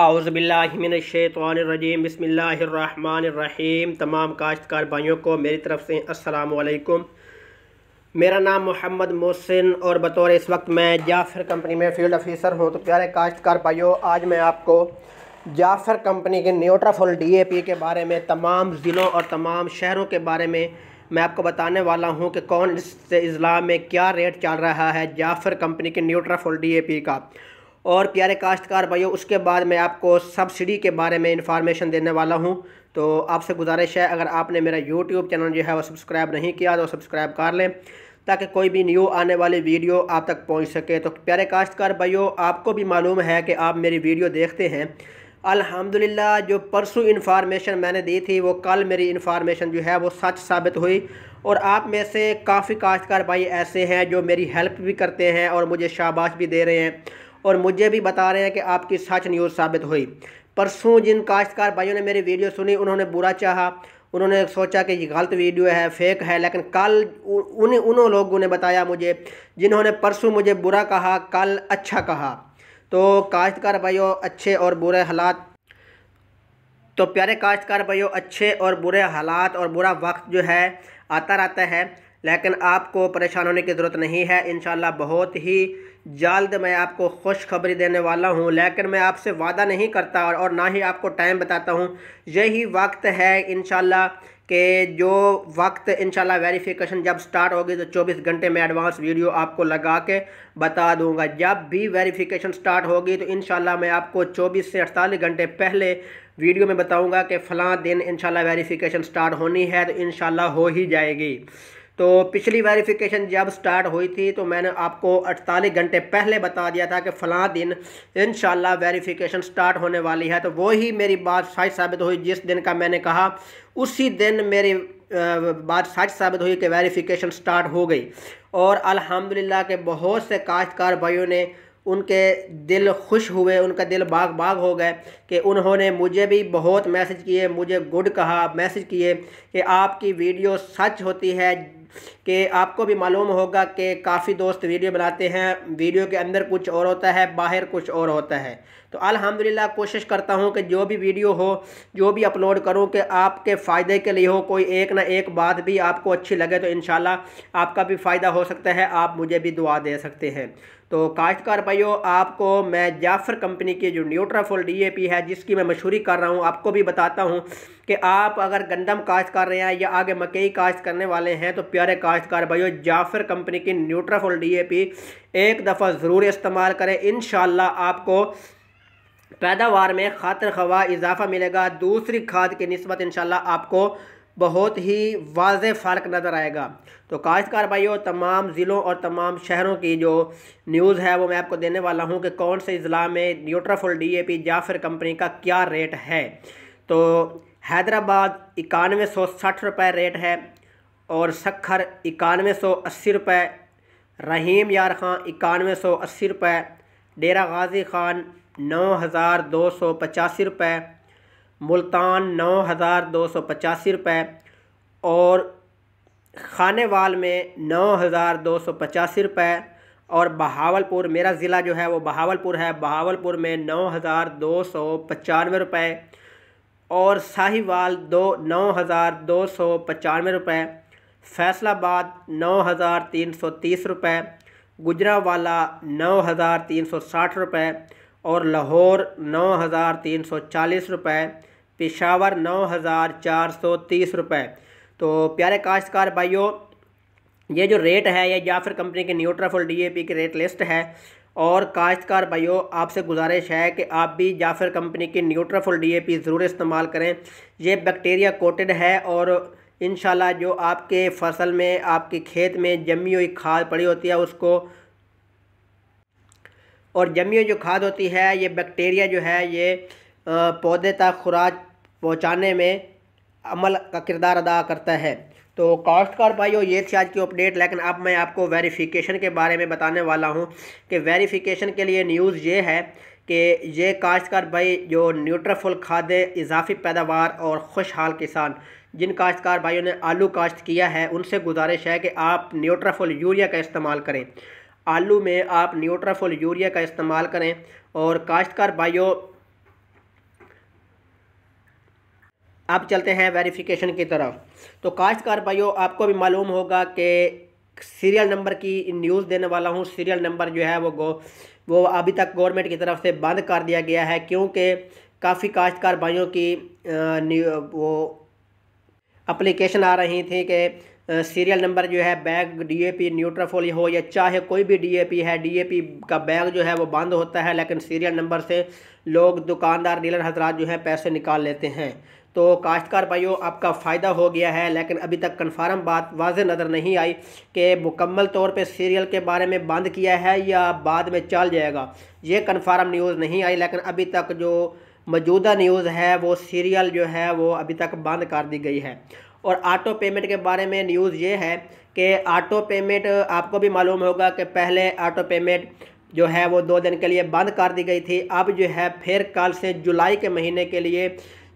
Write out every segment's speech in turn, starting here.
आउज़बिल्लाशैतरजीम बसमीम तमाम काश्तकार भाइयों को मेरी तरफ़ से असलकुम मेरा नाम मोहम्मद मोहसिन और बतौर इस वक्त मैं जाफर कंपनी में फील्ड ऑफिसर हूँ तो प्यारे काश्तकार भाइयों आज मैं आपको जाफर कंपनी के न्यूट्राफुल पी के बारे में तमाम ज़िलों और तमाम शहरों के बारे में मैं आपको बताने वाला हूँ कि कौन से अजला में क्या रेट चल रहा है जाफर कंपनी के न्यूट्राफुल डी ए पी का और प्यारे काश्तकार भाइयों उसके बाद मैं आपको सब्सिडी के बारे में इंफॉर्मेशन देने वाला हूं तो आपसे गुजारिश है अगर आपने मेरा यूट्यूब चैनल जो है वो सब्सक्राइब नहीं किया तो सब्सक्राइब कर लें ताकि कोई भी न्यू आने वाली वीडियो आप तक पहुंच सके तो प्यारे काश्तकार भाइयों आपको भी मालूम है कि आप मेरी वीडियो देखते हैं अल्हम्दुलिल्लाह जो परसों इन्फॉर्मेशन मैंने दी थी वो कल मेरी इन्फॉर्मेशन जो है वो सच साबित हुई और आप में से काफ़ी काश्तकार भाई ऐसे हैं जो मेरी हेल्प भी करते हैं और मुझे शाबाश भी दे रहे हैं और मुझे भी बता रहे हैं कि आपकी सच न्यूज़ साबित हुई परसों जिन काश्तकार भाइयों ने मेरी वीडियो सुनी उन्होंने बुरा चाहा उन्होंने सोचा कि ये गलत वीडियो है फेक है लेकिन कल उन उन लोगों ने बताया मुझे जिन्होंने परसों मुझे बुरा कहा कल अच्छा कहा तो काश्तकार भाइयों अच्छे और बुरे हालात तो प्यारे काश्तकार भाइयों अच्छे और बुरे हालात और बुरा वक्त जो है आता रहता है लेकिन आपको परेशान होने की ज़रूरत नहीं है इन बहुत ही जल्द मैं आपको खुश खबरी देने वाला हूँ लेकिन मैं आपसे वादा नहीं करता और, और ना ही आपको टाइम बताता हूँ यही वक्त है इन के जो वक्त इंशाल्लाह वेरिफिकेशन जब स्टार्ट होगी तो 24 घंटे में एडवांस वीडियो आपको लगा के बता दूंगा जब भी वेरिफिकेशन स्टार्ट होगी तो शाला मैं आपको चौबीस से अड़तालीस घंटे पहले वीडियो में बताऊँगा कि फ़लाँ दिन इंशाल्लाह वेरिफिकेशन स्टार्ट होनी है तो इन हो ही जाएगी तो पिछली वेरिफिकेशन जब स्टार्ट हुई थी तो मैंने आपको 48 घंटे पहले बता दिया था कि फ़लाँ दिन इन वेरिफिकेशन स्टार्ट होने वाली है तो वही मेरी बात सच साबित हुई जिस दिन का मैंने कहा उसी दिन मेरी बात सच साबित हुई कि वेरिफिकेशन स्टार्ट हो गई और अल्हम्दुलिल्लाह के बहुत से काश्तकार भाइयों ने उनके दिल खुश हुए उनका दिल बाग बाग हो गए कि उन्होंने मुझे भी बहुत मैसेज किए मुझे गुड कहा मैसेज किए कि आपकी वीडियो सच होती है कि आपको भी मालूम होगा कि काफ़ी दोस्त वीडियो बनाते हैं वीडियो के अंदर कुछ और होता है बाहर कुछ और होता है तो अल्हम्दुलिल्लाह कोशिश करता हूँ कि जो भी वीडियो हो जो भी अपलोड करूँ कि आपके फ़ायदे के लिए हो कोई एक ना एक बात भी आपको अच्छी लगे तो इन आपका भी फ़ायदा हो सकता है आप मुझे भी दुआ दे सकते हैं तो काश्तकार भाइयों आपको मैं जाफ़र कंपनी की जो न्यूट्राफोल डीएपी है जिसकी मैं मशहूरी कर रहा हूँ आपको भी बताता हूँ कि आप अगर गंदम काश्त कर रहे हैं या आगे मकई काश्त करने वाले हैं तो प्यारे काश्तकार भाइयों जाफ़र कंपनी की न्यूट्राफोल डीएपी एक दफ़ा ज़रूर इस्तेमाल करें इन आपको पैदावार में खातर खवा इजाफा मिलेगा दूसरी खाद की नस्बत इन आपको बहुत ही वाज फ़र्क नज़र आएगा तो काश्तकार भाइयों तमाम ज़िलों और तमाम शहरों की जो न्यूज़ है वो मैं आपको देने वाला हूँ कि कौन से ज़िला में Nutraful D A P Jaffer company का क्या रेट है तो हैदराबाद इक्यानवे सौ साठ रुपये रेट है और सखर इक्यानवे सौ अस्सी रुपये रहीम यार खां इक्यानवे सौ अस्सी रुपये डेरा गाजी खान नौ हज़ार दो सौ पचासी रुपये मुल्तान नौ हज़ार दो सौ पचासी रुपये और खानेवाल में नौ हज़ार दो सौ पचासी रुपये और बहावलपुर मेरा ज़िला जो है वो बहावलपुर है बहावलपुर में नौ हज़ार दो सौ पचानवे रुपये और साहिवाल दो नौ हज़ार दो सौ पचानवे रुपये फैसलाबाद नौ हज़ार तीन सौ तीस रुपये गुजरावाला नौ हज़ार तीन सौ साठ रुपये और लाहौर नौ हज़ार तीन सौ चालीस रुपये पेशावर नौ हज़ार चार सौ तीस रुपये तो प्यारे काश्तकार भाइयों ये जो रेट है ये जाफर कंपनी के न्यूट्राफुल डीएपी की रेट लिस्ट है और काश्तकार भाइयों आपसे गुजारिश है कि आप भी जाफर कंपनी की न्यूट्राफुल डीएपी ज़रूर इस्तेमाल करें ये बैक्टीरिया कोटेड है और इन जो आपके फसल में आपके खेत में जमी हुई खाद पड़ी होती है उसको और जमी हुई जो खाद होती है ये बैक्टीरिया जो है ये पौधे तक खुराक पहुँचाने में अमल का किरदार अदा करता है तो कॉस्ट भाई भाइयों ये थी आज की अपडेट लेकिन अब मैं आपको वेरिफिकेशन के बारे में बताने वाला हूँ कि वेरिफिकेशन के लिए न्यूज़ ये है कि ये काश्तकार भाई जो न्यूट्राफुल खादें इजाफी पैदावार और खुशहाल किसान जिन काश्तकार भाइयों ने आलू काश्त किया है उनसे गुजारिश है कि आप न्यूट्राफुल यूरिया का इस्तेमाल करें आलू में आप न्यूट्राफुल यूरिया का इस्तेमाल करें और काश्तकार भाइयों अब चलते हैं वेरिफिकेशन की तरफ तो काश्तकार भाइयों आपको भी मालूम होगा कि सीरियल नंबर की न्यूज़ देने वाला हूँ सीरियल नंबर जो है वो गो वो अभी तक गवर्नमेंट की तरफ से बंद कर दिया गया है क्योंकि काफ़ी काश्तकार भाइयों की वो अप्लीकेशन आ रही थी कि सीरियल नंबर जो है बैग डीएपी न्यूट्राफोली हो या चाहे कोई भी डीएपी है डीएपी का बैग जो है वो बंद होता है लेकिन सीरियल नंबर से लोग दुकानदार डीलर हजरात जो है पैसे निकाल लेते हैं तो काश्तकार भाइयों आपका फ़ायदा हो गया है लेकिन अभी तक कन्फर्म बात वाज नज़र नहीं आई कि मुकम्मल तौर पे सीरियल के बारे में बंद किया है या बाद में चल जाएगा ये कन्फर्म न्यूज़ नहीं आई लेकिन अभी तक जो मौजूदा न्यूज़ है वो सीरियल जो है वो अभी तक बंद कर दी गई है और आटो पेमेंट के बारे में न्यूज़ ये है कि आटो पेमेंट आपको भी मालूम होगा कि पहले आटो पेमेंट जो है वो दो दिन के लिए बंद कर दी गई थी अब जो है फिर कल से जुलाई के महीने के लिए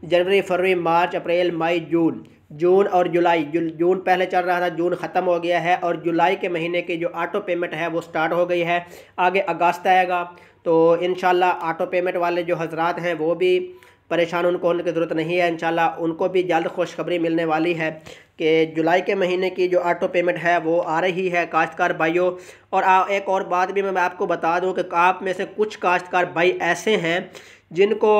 जनवरी फरवरी मार्च अप्रैल मई जून जून और जुलाई जु जून पहले चल रहा था जून ख़त्म हो गया है और जुलाई के महीने की जो ऑटो पेमेंट है वो स्टार्ट हो गई है आगे अगस्त आएगा तो इन ऑटो पेमेंट वाले जो हजरात हैं वो भी परेशान उनको होने की ज़रूरत नहीं है इन उनको भी जल्द खुशखबरी मिलने वाली है कि जुलाई के महीने की जो ऑटो पेमेंट है वो आ रही है काश्तकार भाइयों और आ, एक और बात भी मैं आपको बता दूं कि आप में से कुछ काश्तकार भाई ऐसे हैं जिनको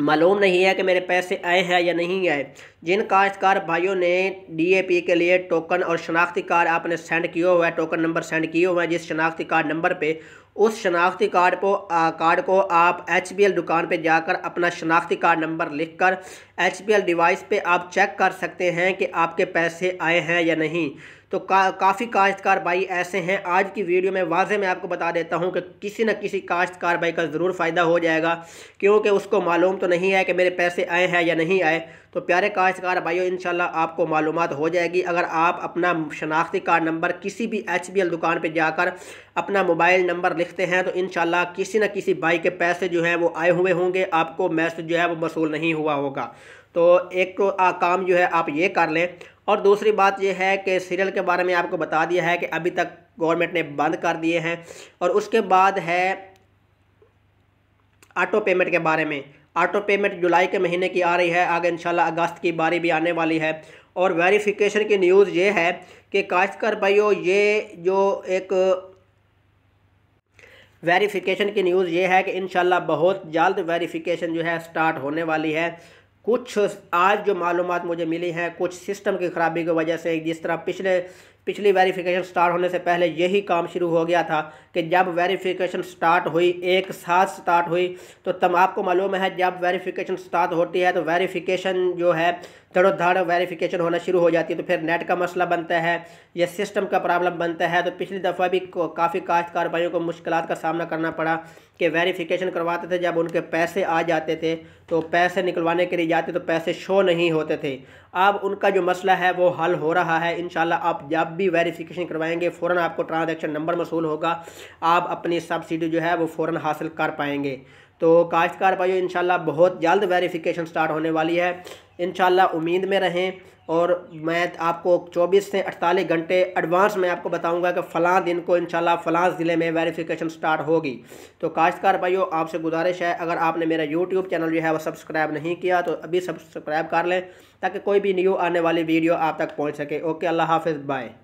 मालूम नहीं है कि मेरे पैसे आए हैं या नहीं आए जिन काश्तकार भाइयों ने डीएपी के लिए टोकन और शनाख्ती कार्ड आपने सेंड किया हुआ है टोकन नंबर सेंड किए हुए हैं जिस शनाख्ती कार्ड नंबर पे उस शनाख्ती कार्ड को कार्ड को आप एच दुकान पे जाकर अपना शनाख्ती कार्ड नंबर लिखकर एच डिवाइस पे आप चेक कर सकते हैं कि आपके पैसे आए हैं या नहीं तो का, काफ़ी काश्तकार भाई ऐसे हैं आज की वीडियो में वाजे में आपको बता देता हूँ कि किसी न किसी काश्तकार भाई का ज़रूर फ़ायदा हो जाएगा क्योंकि उसको मालूम तो नहीं है कि मेरे पैसे आए हैं या नहीं आए तो प्यारे काश्तकार भाइयों इन आपको मालूम हो जाएगी अगर आप अपना शनाख्ती कार्ड नंबर किसी भी एच दुकान पर जाकर अपना मोबाइल नंबर लिखते हैं तो इन किसी न किसी भाई के पैसे जो हैं वो आए हुए होंगे आपको मैसेज जो है वो मसूल नहीं हुआ होगा तो एक तो आ, काम जो है आप ये कर लें और दूसरी बात यह है कि सीरियल के बारे में आपको बता दिया है कि अभी तक गवर्नमेंट ने बंद कर दिए हैं और उसके बाद है ऑटो पेमेंट के बारे में ऑटो पेमेंट जुलाई के महीने की आ रही है आगे इंशाल्लाह अगस्त की बारी भी आने वाली है और वेरिफिकेशन की न्यूज़ ये है कि काश्तकार भाइयों ये जो एक वेरिफिकेशन की न्यूज़ ये है कि इन बहुत जल्द वेरिफिकेशन जो है स्टार्ट होने वाली है कुछ आज जो मालूम मुझे मिली हैं कुछ सिस्टम की ख़राबी की वजह से जिस तरह पिछले पिछली वेरिफिकेशन स्टार्ट होने से पहले यही काम शुरू हो गया था कि जब वेरिफिकेशन स्टार्ट हुई एक साथ स्टार्ट हुई तो तम आपको मालूम है जब वेरिफिकेशन स्टार्ट होती है तो वेरिफिकेशन जो है धड़ोधड़ वेरिफिकेशन होना शुरू हो जाती है तो फिर नेट का मसला बनता है या सिस्टम का प्रॉब्लम बनता है तो पिछली दफ़ा भी काफ़ी काश्तकार भाइयों को मुश्किल का सामना करना पड़ा कि वेरीफिकेशन करवाते थे जब उनके पैसे आ जाते थे तो पैसे निकलवाने के लिए जाते तो पैसे शो नहीं होते थे अब उनका जो मसला है वो हल हो रहा है इन आप जब भी वेरीफ़िकेशन करवाएंगे फ़ौर आपको ट्रांजेक्शन नंबर मसूल होगा आप अपनी सब्सिडी जो है वो फ़ौर हासिल कर पाएंगे तो काश्तकार भाइयों इंशाल्लाह बहुत जल्द वेरिफिकेशन स्टार्ट होने वाली है इंशाल्लाह उम्मीद में रहें और मैं आपको 24 से 48 घंटे एडवांस में आपको बताऊंगा कि फ़लाँ दिन को इन फ़लाँ ज़िले में वेरिफिकेशन स्टार्ट होगी तो काश्तकार भाइयों आपसे गुजारिश है अगर आपने मेरा यूट्यूब चैनल जो है वो सब्सक्राइब नहीं किया तो अभी सब्सक्राइब कर लें ताकि कोई भी न्यू आने वाली वीडियो आप तक पहुँच सके ओके अल्लाह हाफिज़ बाय